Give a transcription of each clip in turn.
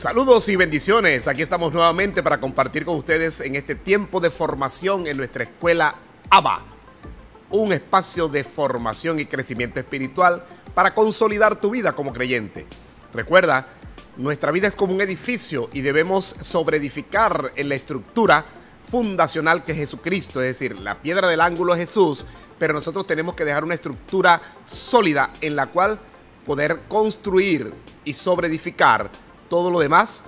Saludos y bendiciones. Aquí estamos nuevamente para compartir con ustedes en este tiempo de formación en nuestra escuela ABA, un espacio de formación y crecimiento espiritual para consolidar tu vida como creyente. Recuerda, nuestra vida es como un edificio y debemos sobreedificar en la estructura fundacional que es Jesucristo, es decir, la piedra del ángulo es Jesús, pero nosotros tenemos que dejar una estructura sólida en la cual poder construir y sobreedificar todo lo demás,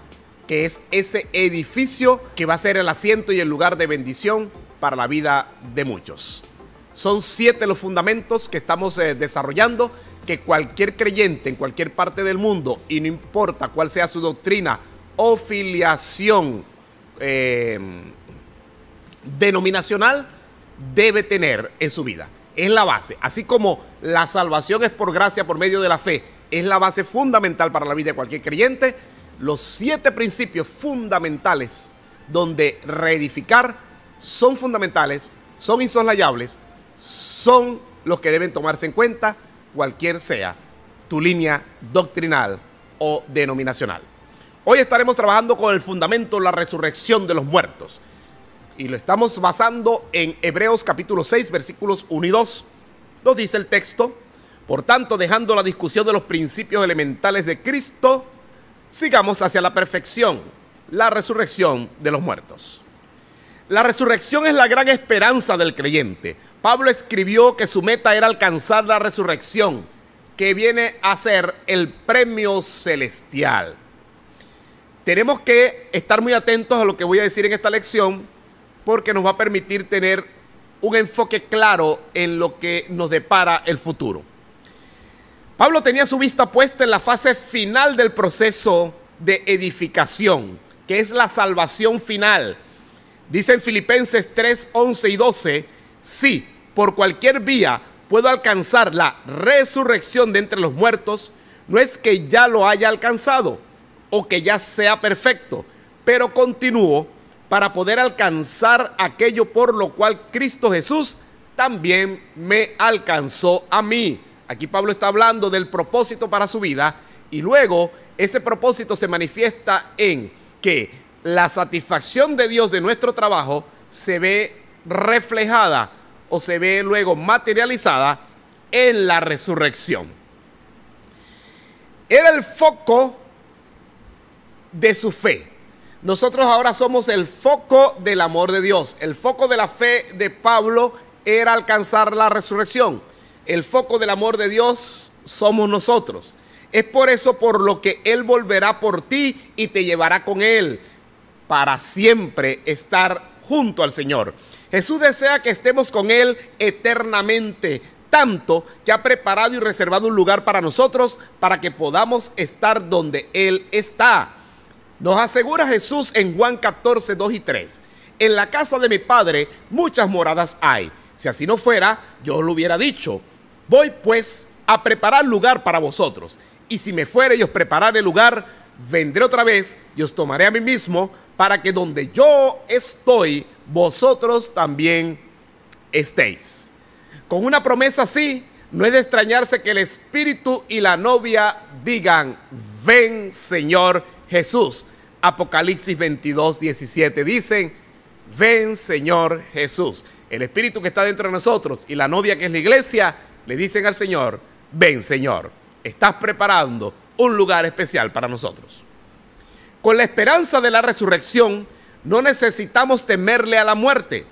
que es ese edificio que va a ser el asiento y el lugar de bendición para la vida de muchos. Son siete los fundamentos que estamos eh, desarrollando, que cualquier creyente en cualquier parte del mundo, y no importa cuál sea su doctrina o filiación em, denominacional, debe tener en su vida. Es la base. Así como la salvación es por gracia, por medio de la fe, es la base fundamental para la vida de cualquier creyente, los siete principios fundamentales donde reedificar son fundamentales, son insoslayables, son los que deben tomarse en cuenta cualquier sea tu línea doctrinal o denominacional. Hoy estaremos trabajando con el fundamento la resurrección de los muertos y lo estamos basando en Hebreos capítulo 6 versículos 1 y 2. Nos dice el texto, por tanto dejando la discusión de los principios elementales de Cristo, sigamos hacia la perfección, la resurrección de los muertos. La resurrección es la gran esperanza del creyente. Pablo escribió que su meta era alcanzar la resurrección, que viene a ser el premio celestial. Tenemos que estar muy atentos a lo que voy a decir en esta lección, porque nos va a permitir tener un enfoque claro en lo que nos depara el futuro. Pablo tenía su vista puesta en la fase final del proceso de edificación, que es la salvación final. Dicen Filipenses 3, 11 y 12, si por cualquier vía puedo alcanzar la resurrección de entre los muertos, no es que ya lo haya alcanzado o que ya sea perfecto, pero continúo para poder alcanzar aquello por lo cual Cristo Jesús también me alcanzó a mí. Aquí Pablo está hablando del propósito para su vida y luego ese propósito se manifiesta en que la satisfacción de Dios de nuestro trabajo se ve reflejada o se ve luego materializada en la resurrección. Era el foco de su fe. Nosotros ahora somos el foco del amor de Dios. El foco de la fe de Pablo era alcanzar la resurrección el foco del amor de Dios somos nosotros. Es por eso por lo que Él volverá por ti y te llevará con Él para siempre estar junto al Señor. Jesús desea que estemos con Él eternamente, tanto que ha preparado y reservado un lugar para nosotros para que podamos estar donde Él está. Nos asegura Jesús en Juan 14, 2 y 3. En la casa de mi Padre muchas moradas hay. Si así no fuera, yo lo hubiera dicho Voy pues a preparar lugar para vosotros, y si me fuere y os prepararé lugar, vendré otra vez y os tomaré a mí mismo, para que donde yo estoy, vosotros también estéis. Con una promesa así, no es de extrañarse que el Espíritu y la novia digan, ven Señor Jesús. Apocalipsis 22, 17 dicen, ven Señor Jesús. El Espíritu que está dentro de nosotros y la novia que es la iglesia le dicen al Señor, ven Señor, estás preparando un lugar especial para nosotros. Con la esperanza de la resurrección, no necesitamos temerle a la muerte.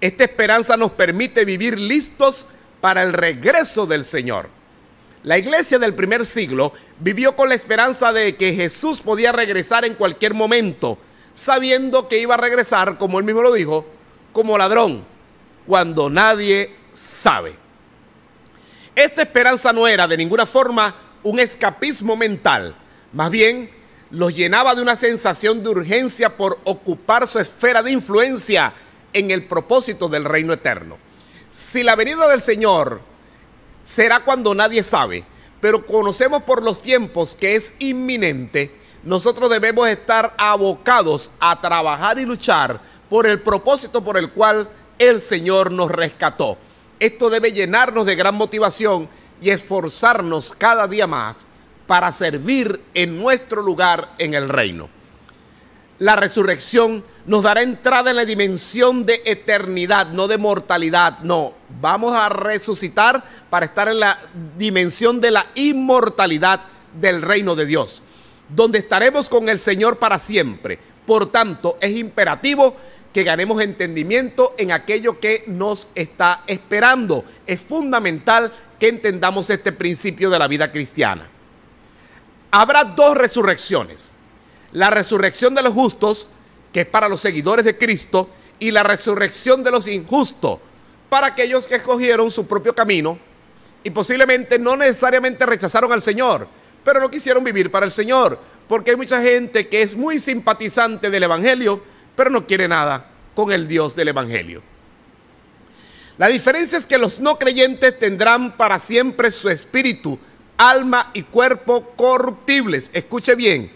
Esta esperanza nos permite vivir listos para el regreso del Señor. La iglesia del primer siglo vivió con la esperanza de que Jesús podía regresar en cualquier momento, sabiendo que iba a regresar, como él mismo lo dijo, como ladrón, cuando nadie sabe. Esta esperanza no era de ninguna forma un escapismo mental, más bien los llenaba de una sensación de urgencia por ocupar su esfera de influencia en el propósito del reino eterno. Si la venida del Señor será cuando nadie sabe, pero conocemos por los tiempos que es inminente, nosotros debemos estar abocados a trabajar y luchar por el propósito por el cual el Señor nos rescató. Esto debe llenarnos de gran motivación y esforzarnos cada día más para servir en nuestro lugar en el reino. La resurrección nos dará entrada en la dimensión de eternidad, no de mortalidad, no. Vamos a resucitar para estar en la dimensión de la inmortalidad del reino de Dios, donde estaremos con el Señor para siempre. Por tanto, es imperativo que ganemos entendimiento en aquello que nos está esperando. Es fundamental que entendamos este principio de la vida cristiana. Habrá dos resurrecciones. La resurrección de los justos, que es para los seguidores de Cristo, y la resurrección de los injustos, para aquellos que escogieron su propio camino y posiblemente no necesariamente rechazaron al Señor, pero no quisieron vivir para el Señor, porque hay mucha gente que es muy simpatizante del Evangelio, pero no quiere nada con el Dios del Evangelio. La diferencia es que los no creyentes tendrán para siempre su espíritu, alma y cuerpo corruptibles. Escuche bien,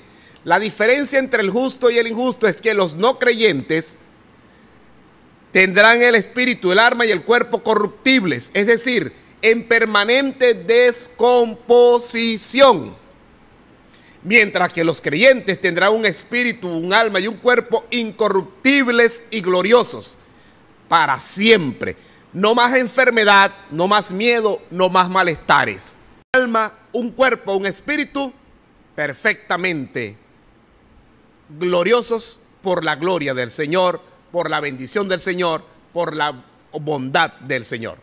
la diferencia entre el justo y el injusto es que los no creyentes tendrán el espíritu, el alma y el cuerpo corruptibles, es decir, en permanente descomposición mientras que los creyentes tendrán un espíritu, un alma y un cuerpo incorruptibles y gloriosos para siempre. No más enfermedad, no más miedo, no más malestares. Alma, un cuerpo, un espíritu perfectamente gloriosos por la gloria del Señor, por la bendición del Señor, por la bondad del Señor.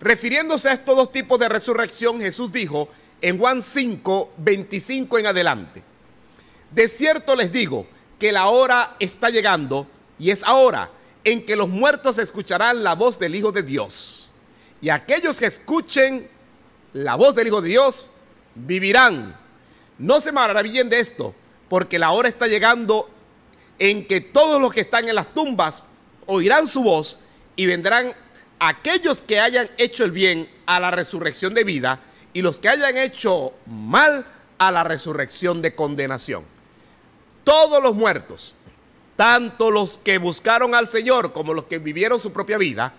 Refiriéndose a estos dos tipos de resurrección, Jesús dijo, en Juan 5, 25 en adelante. De cierto les digo que la hora está llegando y es ahora en que los muertos escucharán la voz del Hijo de Dios. Y aquellos que escuchen la voz del Hijo de Dios vivirán. No se maravillen de esto, porque la hora está llegando en que todos los que están en las tumbas oirán su voz y vendrán aquellos que hayan hecho el bien a la resurrección de vida y los que hayan hecho mal a la resurrección de condenación. Todos los muertos, tanto los que buscaron al Señor como los que vivieron su propia vida,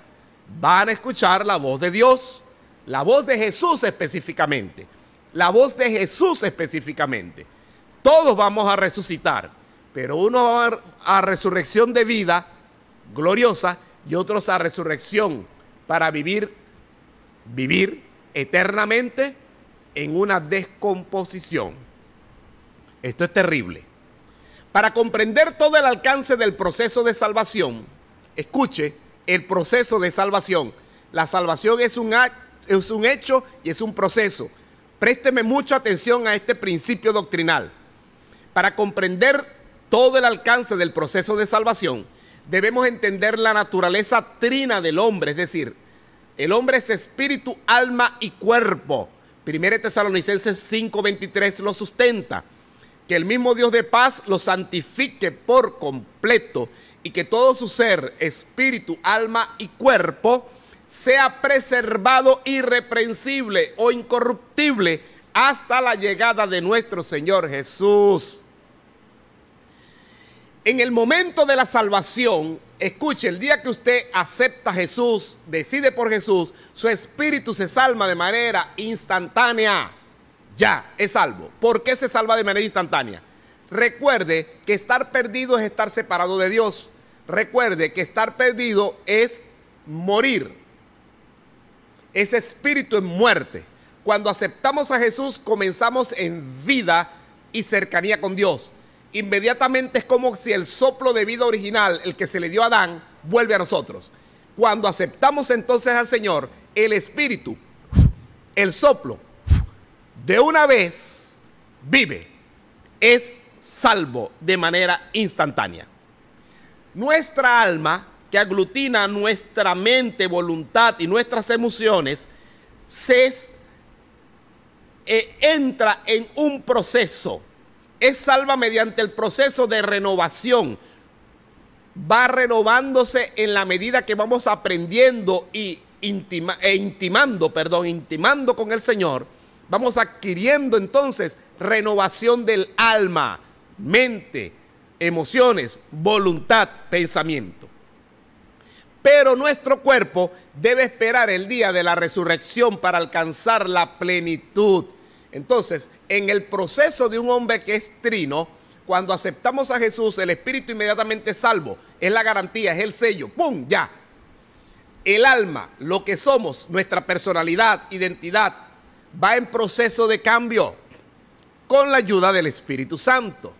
van a escuchar la voz de Dios, la voz de Jesús específicamente, la voz de Jesús específicamente. Todos vamos a resucitar, pero unos van a resurrección de vida gloriosa y otros a resurrección para vivir, vivir eternamente en una descomposición. Esto es terrible. Para comprender todo el alcance del proceso de salvación, escuche, el proceso de salvación. La salvación es un, es un hecho y es un proceso. Présteme mucha atención a este principio doctrinal. Para comprender todo el alcance del proceso de salvación, debemos entender la naturaleza trina del hombre, es decir, el hombre es espíritu, alma y cuerpo. Primera Tesalonicenses 5:23 lo sustenta. Que el mismo Dios de paz lo santifique por completo y que todo su ser, espíritu, alma y cuerpo sea preservado irreprensible o incorruptible hasta la llegada de nuestro Señor Jesús. En el momento de la salvación, escuche, el día que usted acepta a Jesús, decide por Jesús, su espíritu se salva de manera instantánea. Ya, es salvo. ¿Por qué se salva de manera instantánea? Recuerde que estar perdido es estar separado de Dios. Recuerde que estar perdido es morir. Ese espíritu es muerte. Cuando aceptamos a Jesús comenzamos en vida y cercanía con Dios inmediatamente es como si el soplo de vida original, el que se le dio a Adán, vuelve a nosotros. Cuando aceptamos entonces al Señor, el Espíritu, el soplo, de una vez vive, es salvo de manera instantánea. Nuestra alma, que aglutina nuestra mente, voluntad y nuestras emociones, eh, entra en un proceso es salva mediante el proceso de renovación. Va renovándose en la medida que vamos aprendiendo y e intimando, perdón, intimando con el Señor. Vamos adquiriendo entonces renovación del alma, mente, emociones, voluntad, pensamiento. Pero nuestro cuerpo debe esperar el día de la resurrección para alcanzar la plenitud entonces, en el proceso de un hombre que es trino, cuando aceptamos a Jesús, el Espíritu inmediatamente salvo, es la garantía, es el sello, ¡pum! Ya. El alma, lo que somos, nuestra personalidad, identidad, va en proceso de cambio con la ayuda del Espíritu Santo.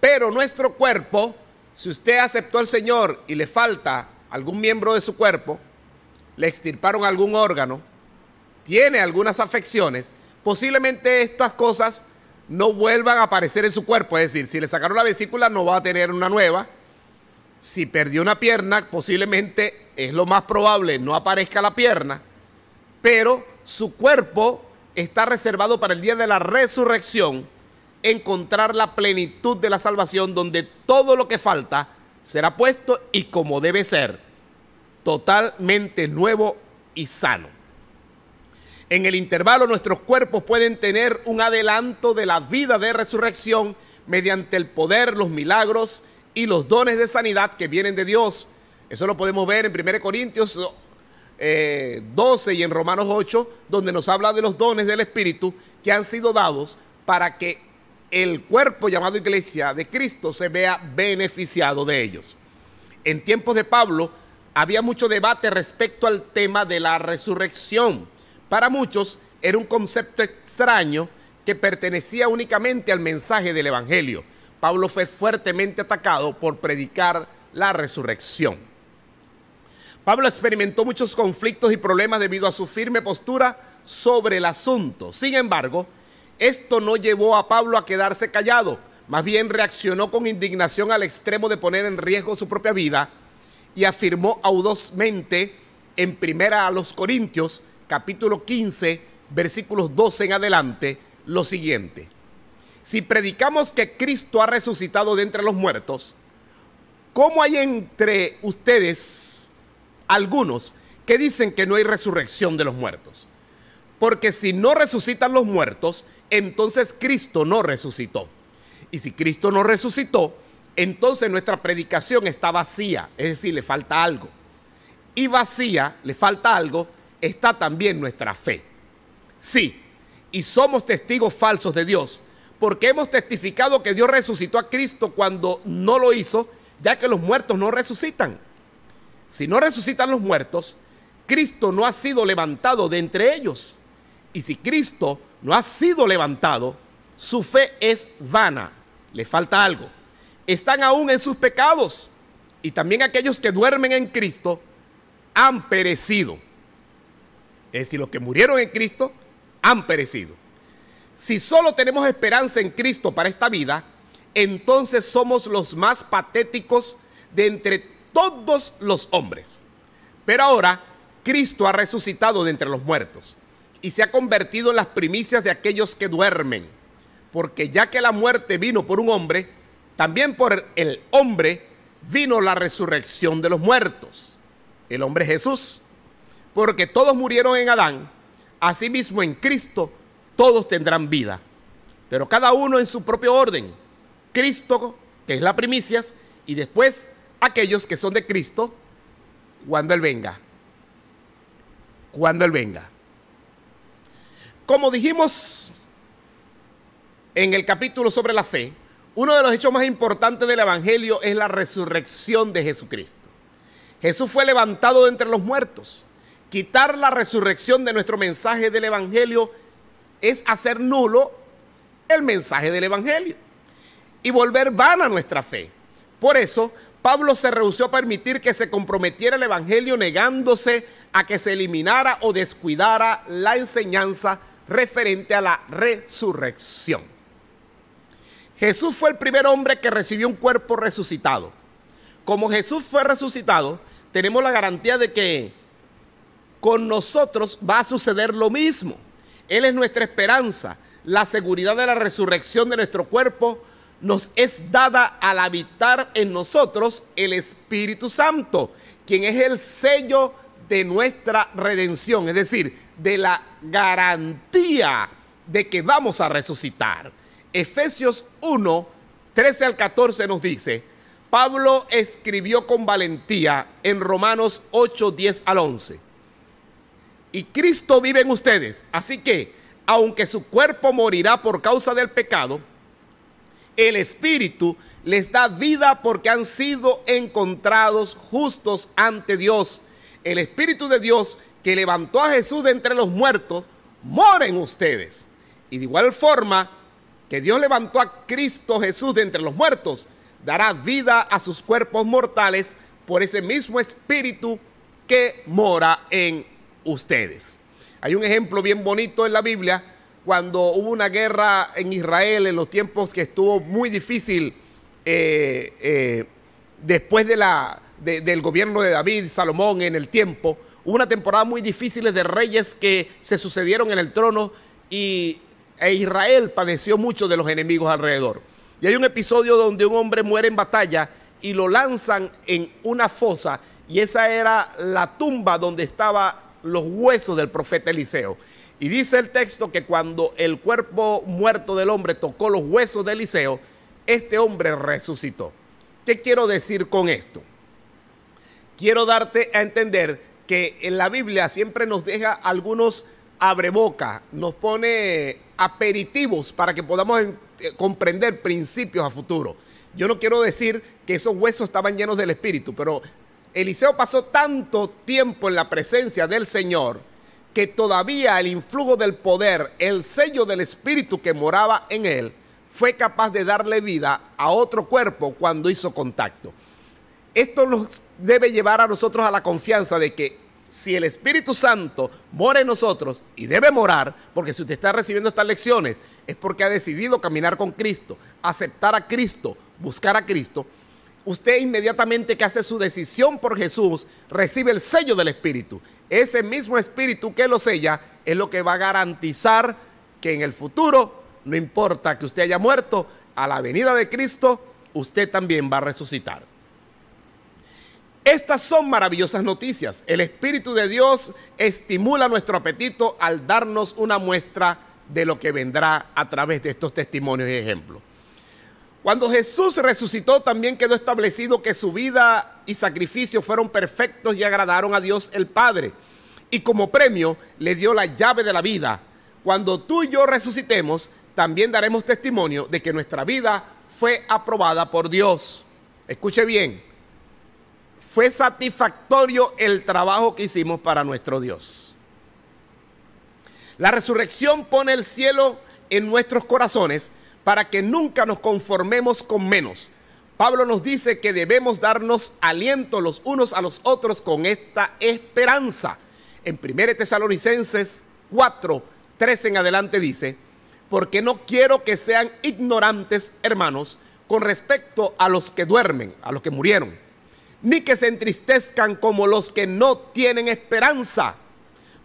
Pero nuestro cuerpo, si usted aceptó al Señor y le falta algún miembro de su cuerpo, le extirparon algún órgano, tiene algunas afecciones, posiblemente estas cosas no vuelvan a aparecer en su cuerpo. Es decir, si le sacaron la vesícula no va a tener una nueva. Si perdió una pierna, posiblemente es lo más probable, no aparezca la pierna. Pero su cuerpo está reservado para el día de la resurrección, encontrar la plenitud de la salvación donde todo lo que falta será puesto y como debe ser, totalmente nuevo y sano. En el intervalo nuestros cuerpos pueden tener un adelanto de la vida de resurrección mediante el poder, los milagros y los dones de sanidad que vienen de Dios. Eso lo podemos ver en 1 Corintios 12 eh, y en Romanos 8, donde nos habla de los dones del Espíritu que han sido dados para que el cuerpo llamado iglesia de Cristo se vea beneficiado de ellos. En tiempos de Pablo había mucho debate respecto al tema de la resurrección. Para muchos era un concepto extraño que pertenecía únicamente al mensaje del Evangelio. Pablo fue fuertemente atacado por predicar la resurrección. Pablo experimentó muchos conflictos y problemas debido a su firme postura sobre el asunto. Sin embargo, esto no llevó a Pablo a quedarse callado, más bien reaccionó con indignación al extremo de poner en riesgo su propia vida y afirmó audazmente en primera a los Corintios capítulo 15, versículos 12 en adelante, lo siguiente. Si predicamos que Cristo ha resucitado de entre los muertos, ¿cómo hay entre ustedes algunos que dicen que no hay resurrección de los muertos? Porque si no resucitan los muertos, entonces Cristo no resucitó. Y si Cristo no resucitó, entonces nuestra predicación está vacía, es decir, le falta algo. Y vacía, le falta algo, está también nuestra fe. Sí, y somos testigos falsos de Dios, porque hemos testificado que Dios resucitó a Cristo cuando no lo hizo, ya que los muertos no resucitan. Si no resucitan los muertos, Cristo no ha sido levantado de entre ellos. Y si Cristo no ha sido levantado, su fe es vana, le falta algo. Están aún en sus pecados. Y también aquellos que duermen en Cristo han perecido. Es decir, los que murieron en Cristo han perecido. Si solo tenemos esperanza en Cristo para esta vida, entonces somos los más patéticos de entre todos los hombres. Pero ahora Cristo ha resucitado de entre los muertos y se ha convertido en las primicias de aquellos que duermen. Porque ya que la muerte vino por un hombre, también por el hombre vino la resurrección de los muertos. El hombre Jesús porque todos murieron en Adán, asimismo en Cristo todos tendrán vida, pero cada uno en su propio orden. Cristo, que es la primicias, y después aquellos que son de Cristo, cuando Él venga. Cuando Él venga. Como dijimos en el capítulo sobre la fe, uno de los hechos más importantes del Evangelio es la resurrección de Jesucristo. Jesús fue levantado de entre los muertos Quitar la resurrección de nuestro mensaje del Evangelio es hacer nulo el mensaje del Evangelio y volver vana nuestra fe. Por eso, Pablo se rehusó a permitir que se comprometiera el Evangelio negándose a que se eliminara o descuidara la enseñanza referente a la resurrección. Jesús fue el primer hombre que recibió un cuerpo resucitado. Como Jesús fue resucitado, tenemos la garantía de que con nosotros va a suceder lo mismo. Él es nuestra esperanza. La seguridad de la resurrección de nuestro cuerpo nos es dada al habitar en nosotros el Espíritu Santo, quien es el sello de nuestra redención, es decir, de la garantía de que vamos a resucitar. Efesios 1, 13 al 14 nos dice, Pablo escribió con valentía en Romanos 8, 10 al 11 y Cristo vive en ustedes. Así que, aunque su cuerpo morirá por causa del pecado, el Espíritu les da vida porque han sido encontrados justos ante Dios. El Espíritu de Dios que levantó a Jesús de entre los muertos, mora en ustedes. Y de igual forma que Dios levantó a Cristo Jesús de entre los muertos, dará vida a sus cuerpos mortales por ese mismo Espíritu que mora en ustedes. Hay un ejemplo bien bonito en la Biblia, cuando hubo una guerra en Israel en los tiempos que estuvo muy difícil eh, eh, después de la, del gobierno de David, Salomón en el tiempo, hubo una temporada muy difícil de reyes que se sucedieron en el trono y e Israel padeció mucho de los enemigos alrededor. Y hay un episodio donde un hombre muere en batalla y lo lanzan en una fosa y esa era la tumba donde estaba los huesos del profeta Eliseo. Y dice el texto que cuando el cuerpo muerto del hombre tocó los huesos de Eliseo, este hombre resucitó. ¿Qué quiero decir con esto? Quiero darte a entender que en la Biblia siempre nos deja algunos abreboca, nos pone aperitivos para que podamos eh, comprender principios a futuro. Yo no quiero decir que esos huesos estaban llenos del Espíritu, pero Eliseo pasó tanto tiempo en la presencia del Señor que todavía el influjo del poder, el sello del Espíritu que moraba en él, fue capaz de darle vida a otro cuerpo cuando hizo contacto. Esto nos debe llevar a nosotros a la confianza de que si el Espíritu Santo mora en nosotros y debe morar, porque si usted está recibiendo estas lecciones es porque ha decidido caminar con Cristo, aceptar a Cristo, buscar a Cristo, usted inmediatamente que hace su decisión por Jesús, recibe el sello del Espíritu. Ese mismo Espíritu que lo sella es lo que va a garantizar que en el futuro, no importa que usted haya muerto, a la venida de Cristo, usted también va a resucitar. Estas son maravillosas noticias. El Espíritu de Dios estimula nuestro apetito al darnos una muestra de lo que vendrá a través de estos testimonios y ejemplos. Cuando Jesús resucitó también quedó establecido que su vida y sacrificio fueron perfectos y agradaron a Dios el Padre. Y como premio le dio la llave de la vida. Cuando tú y yo resucitemos, también daremos testimonio de que nuestra vida fue aprobada por Dios. Escuche bien, fue satisfactorio el trabajo que hicimos para nuestro Dios. La resurrección pone el cielo en nuestros corazones para que nunca nos conformemos con menos. Pablo nos dice que debemos darnos aliento los unos a los otros con esta esperanza. En 1 Tesalonicenses 4, 13 en adelante dice, porque no quiero que sean ignorantes, hermanos, con respecto a los que duermen, a los que murieron, ni que se entristezcan como los que no tienen esperanza.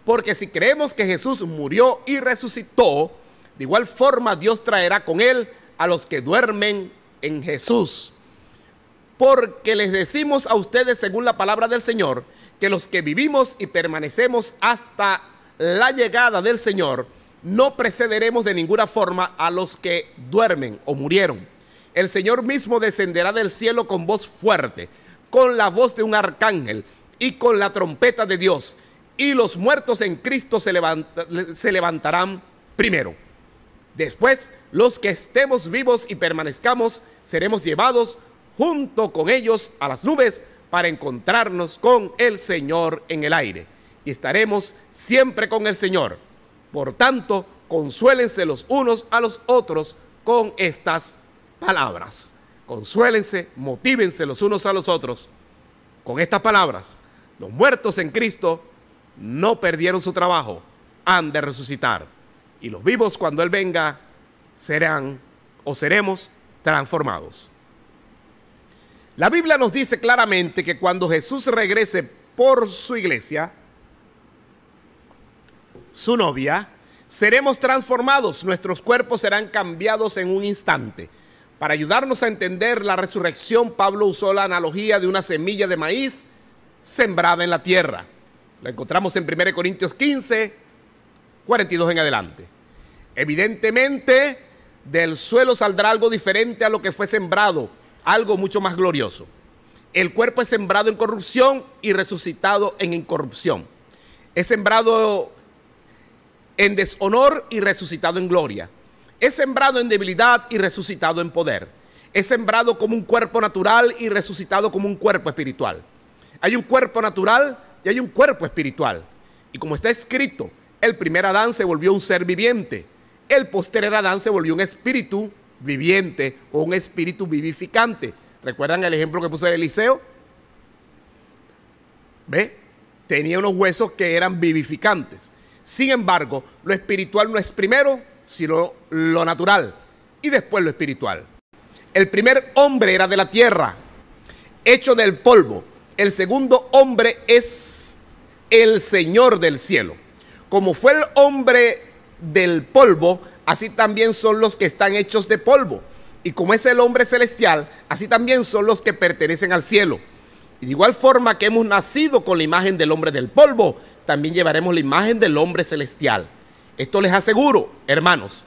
Porque si creemos que Jesús murió y resucitó, de igual forma Dios traerá con él a los que duermen en Jesús. Porque les decimos a ustedes, según la palabra del Señor, que los que vivimos y permanecemos hasta la llegada del Señor, no precederemos de ninguna forma a los que duermen o murieron. El Señor mismo descenderá del cielo con voz fuerte, con la voz de un arcángel y con la trompeta de Dios. Y los muertos en Cristo se, levantarán primero. Después, los que estemos vivos y permanezcamos, seremos llevados junto con ellos a las nubes para encontrarnos con el Señor en el aire. Y estaremos siempre con el Señor. Por tanto, consuélense los unos a los otros con estas palabras. Consuélense, motívense los unos a los otros con estas palabras. Los muertos en Cristo no perdieron su trabajo, han de resucitar y los vivos cuando Él venga serán o seremos transformados. La Biblia nos dice claramente que cuando Jesús regrese por su iglesia, su novia, seremos transformados, nuestros cuerpos serán cambiados en un instante. Para ayudarnos a entender la resurrección, Pablo usó la analogía de una semilla de maíz sembrada en la tierra. La encontramos en 1 Corintios 15, 42 en adelante. Evidentemente, del suelo saldrá algo diferente a lo que fue sembrado, algo mucho más glorioso. El cuerpo es sembrado en corrupción y resucitado en incorrupción. Es sembrado en deshonor y resucitado en gloria. Es sembrado en debilidad y resucitado en poder. Es sembrado como un cuerpo natural y resucitado como un cuerpo espiritual. Hay un cuerpo natural y hay un cuerpo espiritual. Y como está escrito, el primer Adán se volvió un ser viviente. El posterior Adán se volvió un espíritu viviente o un espíritu vivificante. ¿Recuerdan el ejemplo que puse de Eliseo? ¿Ve? Tenía unos huesos que eran vivificantes. Sin embargo, lo espiritual no es primero, sino lo natural y después lo espiritual. El primer hombre era de la tierra, hecho del polvo. El segundo hombre es el Señor del cielo como fue el hombre del polvo, así también son los que están hechos de polvo. Y como es el hombre celestial, así también son los que pertenecen al cielo. Y de igual forma que hemos nacido con la imagen del hombre del polvo, también llevaremos la imagen del hombre celestial. Esto les aseguro, hermanos,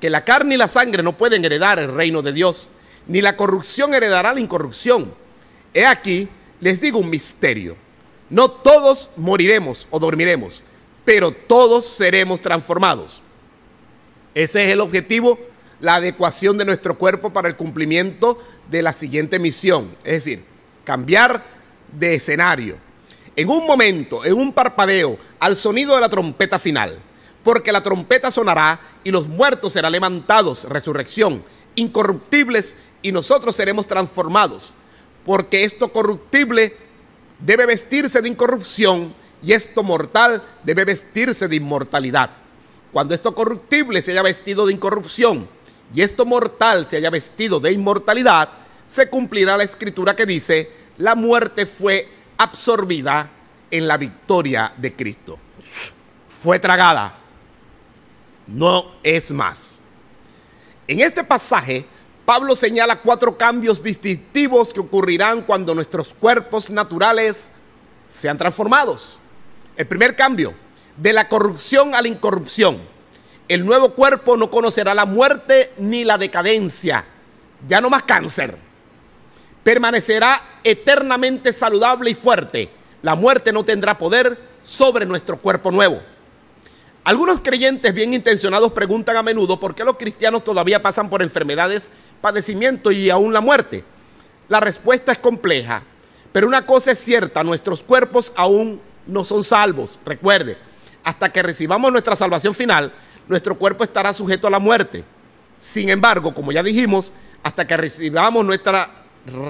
que la carne y la sangre no pueden heredar el reino de Dios, ni la corrupción heredará la incorrupción. He aquí, les digo un misterio. No todos moriremos o dormiremos pero todos seremos transformados. Ese es el objetivo, la adecuación de nuestro cuerpo para el cumplimiento de la siguiente misión, es decir, cambiar de escenario. En un momento, en un parpadeo, al sonido de la trompeta final, porque la trompeta sonará y los muertos serán levantados, resurrección, incorruptibles y nosotros seremos transformados, porque esto corruptible debe vestirse de incorrupción y esto mortal debe vestirse de inmortalidad. Cuando esto corruptible se haya vestido de incorrupción y esto mortal se haya vestido de inmortalidad, se cumplirá la escritura que dice, la muerte fue absorbida en la victoria de Cristo. Fue tragada. No es más. En este pasaje, Pablo señala cuatro cambios distintivos que ocurrirán cuando nuestros cuerpos naturales sean transformados. El primer cambio, de la corrupción a la incorrupción. El nuevo cuerpo no conocerá la muerte ni la decadencia, ya no más cáncer. Permanecerá eternamente saludable y fuerte. La muerte no tendrá poder sobre nuestro cuerpo nuevo. Algunos creyentes bien intencionados preguntan a menudo por qué los cristianos todavía pasan por enfermedades, padecimiento y aún la muerte. La respuesta es compleja, pero una cosa es cierta, nuestros cuerpos aún no son salvos. Recuerde, hasta que recibamos nuestra salvación final, nuestro cuerpo estará sujeto a la muerte. Sin embargo, como ya dijimos, hasta que recibamos nuestra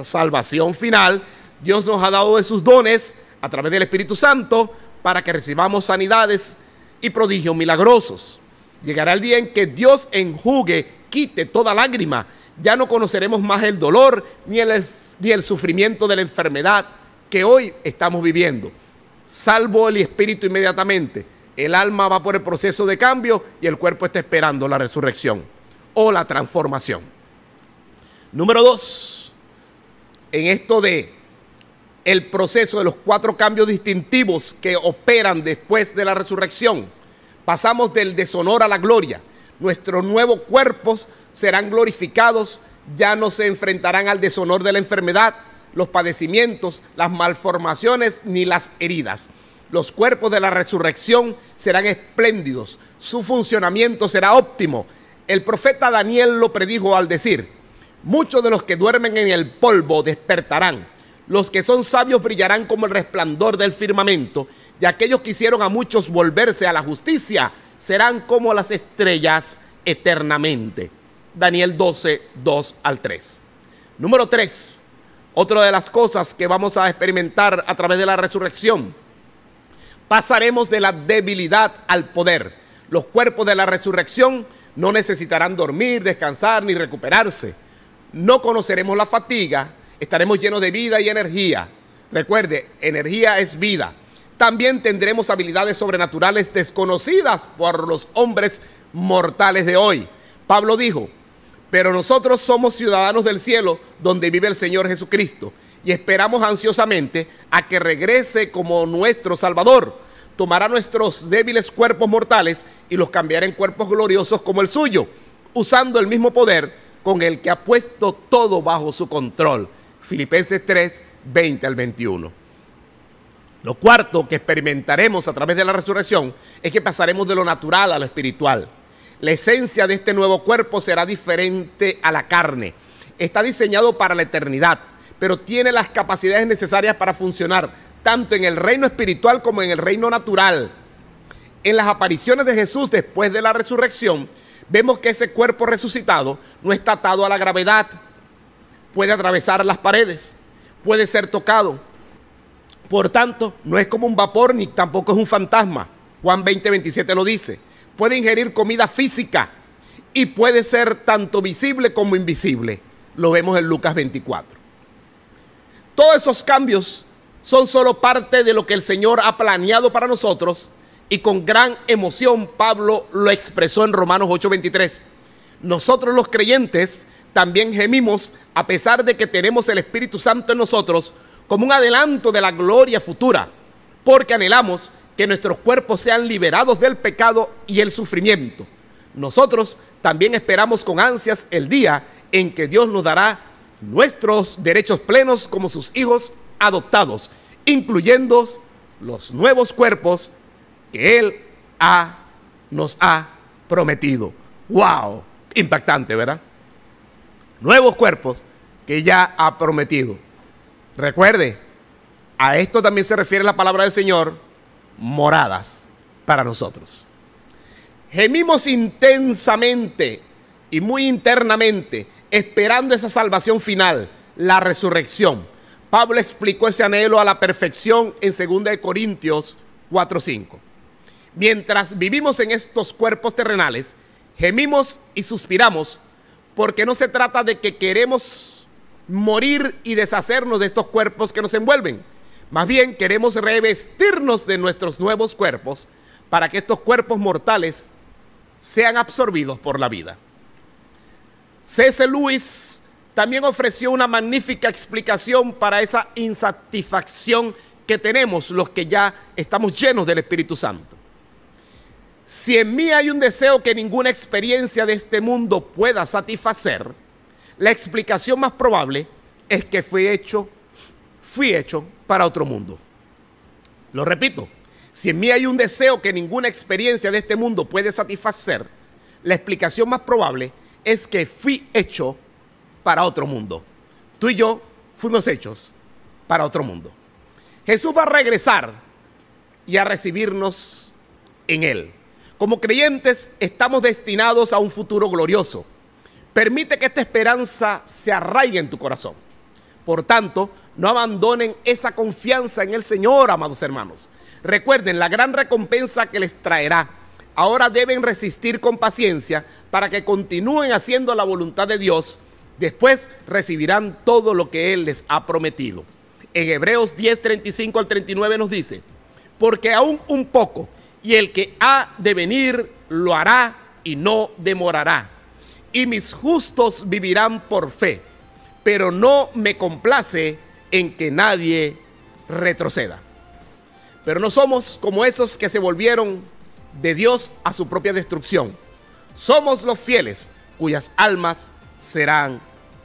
salvación final, Dios nos ha dado de sus dones a través del Espíritu Santo para que recibamos sanidades y prodigios milagrosos. Llegará el día en que Dios enjugue, quite toda lágrima. Ya no conoceremos más el dolor ni el, ni el sufrimiento de la enfermedad que hoy estamos viviendo salvo el espíritu inmediatamente. El alma va por el proceso de cambio y el cuerpo está esperando la resurrección o la transformación. Número dos, en esto de el proceso de los cuatro cambios distintivos que operan después de la resurrección, pasamos del deshonor a la gloria. Nuestros nuevos cuerpos serán glorificados, ya no se enfrentarán al deshonor de la enfermedad, los padecimientos, las malformaciones ni las heridas. Los cuerpos de la resurrección serán espléndidos, su funcionamiento será óptimo. El profeta Daniel lo predijo al decir, muchos de los que duermen en el polvo despertarán, los que son sabios brillarán como el resplandor del firmamento, y aquellos que hicieron a muchos volverse a la justicia serán como las estrellas eternamente. Daniel 12, 2 al 3. Número 3. Otra de las cosas que vamos a experimentar a través de la resurrección, pasaremos de la debilidad al poder. Los cuerpos de la resurrección no necesitarán dormir, descansar ni recuperarse. No conoceremos la fatiga, estaremos llenos de vida y energía. Recuerde, energía es vida. También tendremos habilidades sobrenaturales desconocidas por los hombres mortales de hoy. Pablo dijo, pero nosotros somos ciudadanos del cielo donde vive el Señor Jesucristo y esperamos ansiosamente a que regrese como nuestro Salvador. Tomará nuestros débiles cuerpos mortales y los cambiará en cuerpos gloriosos como el suyo, usando el mismo poder con el que ha puesto todo bajo su control. Filipenses 3, 20 al 21. Lo cuarto que experimentaremos a través de la resurrección es que pasaremos de lo natural a lo espiritual. La esencia de este nuevo cuerpo será diferente a la carne. Está diseñado para la eternidad, pero tiene las capacidades necesarias para funcionar, tanto en el reino espiritual como en el reino natural. En las apariciones de Jesús después de la resurrección, vemos que ese cuerpo resucitado no está atado a la gravedad, puede atravesar las paredes, puede ser tocado. Por tanto, no es como un vapor ni tampoco es un fantasma. Juan 20:27 lo dice puede ingerir comida física y puede ser tanto visible como invisible. Lo vemos en Lucas 24. Todos esos cambios son solo parte de lo que el Señor ha planeado para nosotros y con gran emoción Pablo lo expresó en Romanos 8:23. Nosotros los creyentes también gemimos a pesar de que tenemos el Espíritu Santo en nosotros como un adelanto de la gloria futura, porque anhelamos que nuestros cuerpos sean liberados del pecado y el sufrimiento. Nosotros también esperamos con ansias el día en que Dios nos dará nuestros derechos plenos como sus hijos adoptados, incluyendo los nuevos cuerpos que Él nos ha prometido. ¡Wow! Impactante, ¿verdad? Nuevos cuerpos que ya ha prometido. Recuerde, a esto también se refiere la palabra del Señor moradas para nosotros. Gemimos intensamente y muy internamente esperando esa salvación final, la resurrección. Pablo explicó ese anhelo a la perfección en 2 Corintios 4:5. Mientras vivimos en estos cuerpos terrenales, gemimos y suspiramos porque no se trata de que queremos morir y deshacernos de estos cuerpos que nos envuelven, más bien queremos revestirnos de nuestros nuevos cuerpos para que estos cuerpos mortales sean absorbidos por la vida. C.S. Lewis también ofreció una magnífica explicación para esa insatisfacción que tenemos los que ya estamos llenos del Espíritu Santo. Si en mí hay un deseo que ninguna experiencia de este mundo pueda satisfacer, la explicación más probable es que fui hecho, fui hecho para otro mundo. Lo repito, si en mí hay un deseo que ninguna experiencia de este mundo puede satisfacer, la explicación más probable es que fui hecho para otro mundo. Tú y yo fuimos hechos para otro mundo. Jesús va a regresar y a recibirnos en Él. Como creyentes estamos destinados a un futuro glorioso. Permite que esta esperanza se arraigue en tu corazón. Por tanto, no abandonen esa confianza en el Señor, amados hermanos. Recuerden la gran recompensa que les traerá. Ahora deben resistir con paciencia para que continúen haciendo la voluntad de Dios. Después recibirán todo lo que Él les ha prometido. En Hebreos 10, 35 al 39 nos dice, porque aún un poco, y el que ha de venir lo hará y no demorará. Y mis justos vivirán por fe, pero no me complace en que nadie retroceda. Pero no somos como esos que se volvieron de Dios a su propia destrucción. Somos los fieles cuyas almas serán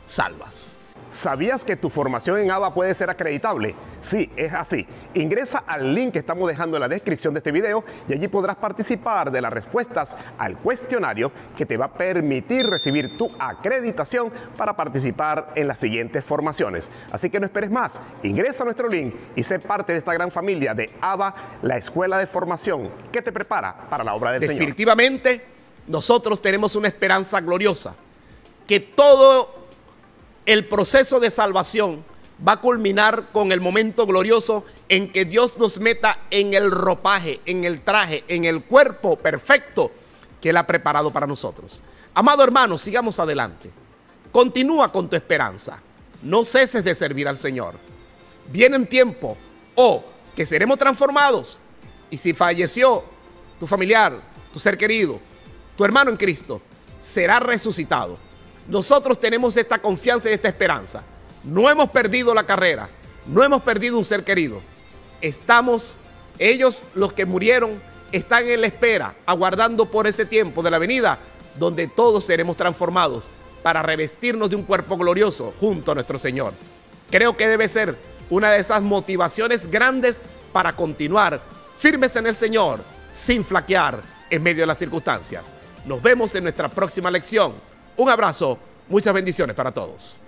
salvas. ¿Sabías que tu formación en ABA puede ser acreditable? Sí, es así. Ingresa al link que estamos dejando en la descripción de este video y allí podrás participar de las respuestas al cuestionario que te va a permitir recibir tu acreditación para participar en las siguientes formaciones. Así que no esperes más, ingresa a nuestro link y sé parte de esta gran familia de ABA, la escuela de formación que te prepara para la obra del Señor. Definitivamente, nosotros tenemos una esperanza gloriosa, que todo el proceso de salvación va a culminar con el momento glorioso en que Dios nos meta en el ropaje, en el traje, en el cuerpo perfecto que Él ha preparado para nosotros. Amado hermano, sigamos adelante. Continúa con tu esperanza. No ceses de servir al Señor. Viene un tiempo o oh, que seremos transformados. Y si falleció tu familiar, tu ser querido, tu hermano en Cristo, será resucitado nosotros tenemos esta confianza y esta esperanza. No hemos perdido la carrera, no hemos perdido un ser querido. Estamos, ellos los que murieron, están en la espera, aguardando por ese tiempo de la venida, donde todos seremos transformados para revestirnos de un cuerpo glorioso junto a nuestro Señor. Creo que debe ser una de esas motivaciones grandes para continuar firmes en el Señor, sin flaquear en medio de las circunstancias. Nos vemos en nuestra próxima lección. Un abrazo, muchas bendiciones para todos.